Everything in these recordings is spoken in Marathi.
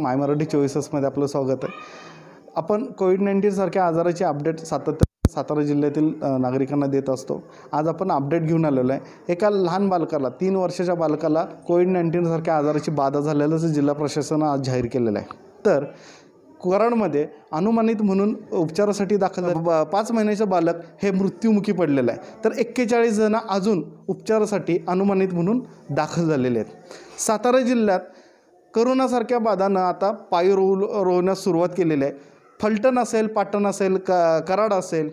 माय मराठी चोईसेसमध्ये आपलं स्वागत आहे आपण कोविड नाईन्टीनसारख्या आजाराचे अपडेट सातत्य सातारा जिल्ह्यातील नागरिकांना देत असतो आज आपण अपडेट घेऊन आलेलो आहे एका लहान बालकाला तीन वर्षाच्या बालकाला कोविड नाईन्टीनसारख्या आजाराची बाधा झालेल्याचं जिल्हा प्रशासनानं आज जाहीर केलेलं आहे तर कराडमध्ये अनुमानित म्हणून उपचारासाठी दाखल पाच महिन्याचं बालक हे मृत्युमुखी पडलेलं आहे तर एक्केचाळीस जण अजून उपचारासाठी अनुमानित म्हणून दाखल झालेले आहेत सातारा जिल्ह्यात करोनासारख्या बाधानं आता पाय रोव रोवण्यास सुरुवात केलेली आहे फलटण असेल पाटण असेल क कराड असेल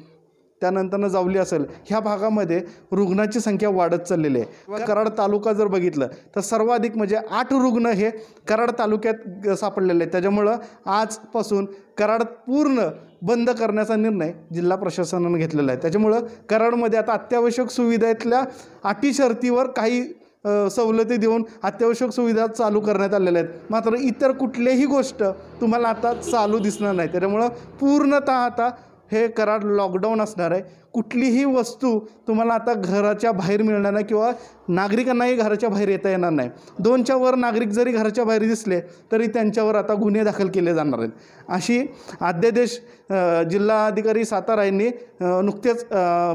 त्यानंतरनं जावली असेल ह्या भागामध्ये रुग्णाची संख्या वाढत चाललेली आहे कराड तालुका जर बघितलं तर सर्वाधिक म्हणजे आठ रुग्ण हे कराड तालुक्यात सापडलेले आहेत त्याच्यामुळं आजपासून कराड पूर्ण बंद करण्याचा निर्णय जिल्हा प्रशासनानं घेतलेला आहे त्याच्यामुळं कराडमध्ये आता अत्यावश्यक सुविधेतल्या अटी शर्तीवर काही सवलती देऊन अत्यावश्यक सुविधा चालू करण्यात आलेल्या आहेत मात्र इतर कुठलेही गोष्ट तुम्हाला आता चालू दिसणार नाही त्याच्यामुळं पूर्णतः आता हे करार लॉकडाऊन असणार आहे कुठलीही वस्तू तुम्हाला आता घराच्या बाहेर मिळणार नाही किंवा नागरिकांनाही घराच्या बाहेर येता येणार नाही दोनच्या वर नागरिक जरी घराच्या बाहेर दिसले तरी त्यांच्यावर आता गुन्हे दाखल केले जाणार आहेत अशी अध्यादेश जिल्हाधिकारी सातारा यांनी नुकतेच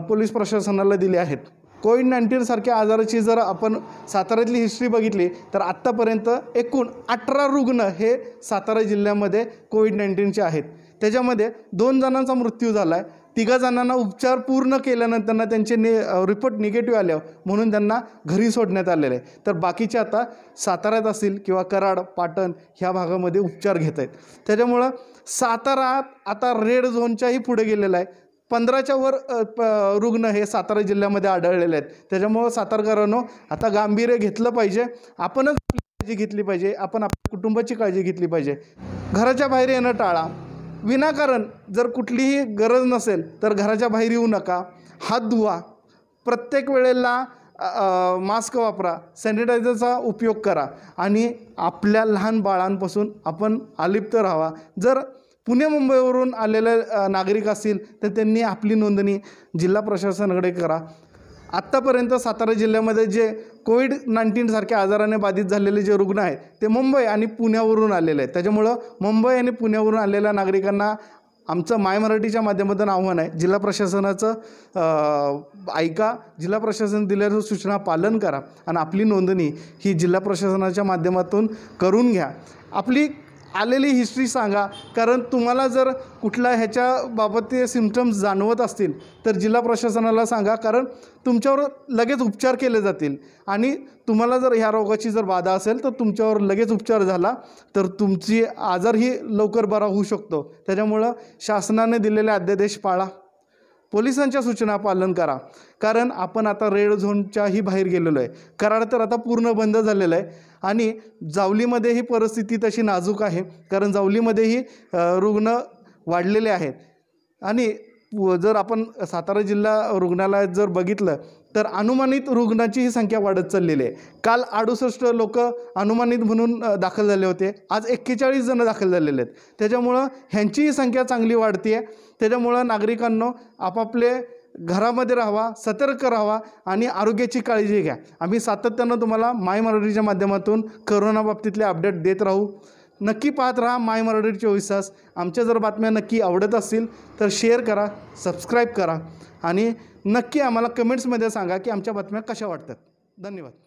पोलीस प्रशासनाला दिले आहेत कोविड नाईन्टीनसारख्या आजाराची जर आपण साताऱ्यातली हिस्ट्री बघितली तर आत्तापर्यंत एकूण अठरा रुग्ण हे सातारा जिल्ह्यामध्ये कोविड नाईन्टीनचे आहेत त्याच्यामध्ये दोन जणांचा मृत्यू झाला आहे तिघा जणांना उपचार पूर्ण केल्यानंतर त्यांचे ने रिपोर्ट निगेटिव्ह आले म्हणून त्यांना घरी सोडण्यात आलेले आहे तर बाकीचे आता साताऱ्यात असतील किंवा कराड पाटण ह्या भागामध्ये उपचार घेत आहेत त्याच्यामुळं सातारा आता रेड झोनच्याही पुढे गेलेला आहे पंधराच्या वर प रुग्ण हे सातारा जिल्ह्यामध्ये आढळलेले आहेत त्याच्यामुळं सातारकरांनो आता गांभीर्य घेतलं पाहिजे आपणच आपली काळजी घेतली पाहिजे आपण आपल्या कुटुंबाची काळजी घेतली पाहिजे घराच्या बाहेर येणं टाळा विनाकारण जर कुठलीही गरज नसेल तर घराच्या बाहेर येऊ नका हात धुवा प्रत्येक वेळेला मास्क वापरा सॅनिटायझरचा उपयोग करा आणि आपल्या लहान बाळांपासून आपण अलिप्त राहावा जर पुणे मुंबईवरून आलेले नागरिक असतील तर त्यांनी आपली नोंदणी जिल्हा प्रशासनाकडे करा आत्तापर्यंत सातारा जिल्ह्यामध्ये जे कोविड नाईन्टीनसारख्या आजाराने बाधित झालेले जे रुग्ण आहेत ते मुंबई आणि पुण्यावरून आलेले आहेत त्याच्यामुळं मुंबई आणि पुण्यावरून आलेल्या नागरिकांना आमचं माय मराठीच्या माध्यमातून आव्हान आहे जिल्हा प्रशासनाचं ऐका जिल्हा प्रशासन दिलेल्या सूचना पालन करा आणि आपली नोंदणी ही जिल्हा प्रशासनाच्या माध्यमातून करून घ्या आपली आलेली हिस्ट्री सांगा कारण तुम्हाला जर कुठल्या ह्याच्या बाबतीत सिमटम्स जाणवत असतील तर जिल्हा प्रशासनाला सांगा कारण तुमच्यावर लगेच उपचार केले जातील आणि तुम्हाला जर ह्या रोगाची जर बाधा असेल तर तुमच्यावर लगेच उपचार झाला तर तुमची आजारही लवकर बरा होऊ शकतो त्याच्यामुळं शासनाने दिलेले अध्यादेश पाळा पोलिसांच्या सूचना पालन करा कारण आपण आता रेड झोनच्याही बाहेर गेलेलो आहे कराड तर आता पूर्ण बंद झालेलं आहे आणि जावलीमध्येही परिस्थिती तशी नाजूक आहे कारण जावलीमध्येही रुग्ण वाढलेले आहेत आणि जर आपण सातारा जिल्हा रुग्णालयात जर बघितलं तर अनुमानित रुग्णांची ही संख्या वाढत चाललेली आहे काल अडुसष्ट लोक अनुमानित म्हणून दाखल झाले होते आज एक्केचाळीस जण दाखल झालेले आहेत त्याच्यामुळं ह्यांचीही संख्या चांगली वाढती आहे त्याच्यामुळं नागरिकांनो आपापले घरामध्ये राहावा सतर्क राहावा आणि आरोग्याची काळजी घ्या आम्ही सातत्यानं तुम्हाला माय मराठीच्या माध्यमातून करोनाबाबतीतले अपडेट देत राहू नक्की पाहत राहा माय मराठी चोवीस तास आमच्या जर बातम्या नक्की आवडत असतील तर शेअर करा सबस्क्राईब करा आणि नक्की आम्हाला कमेंट्समध्ये सांगा की आमच्या बातम्या कशा वाटतात धन्यवाद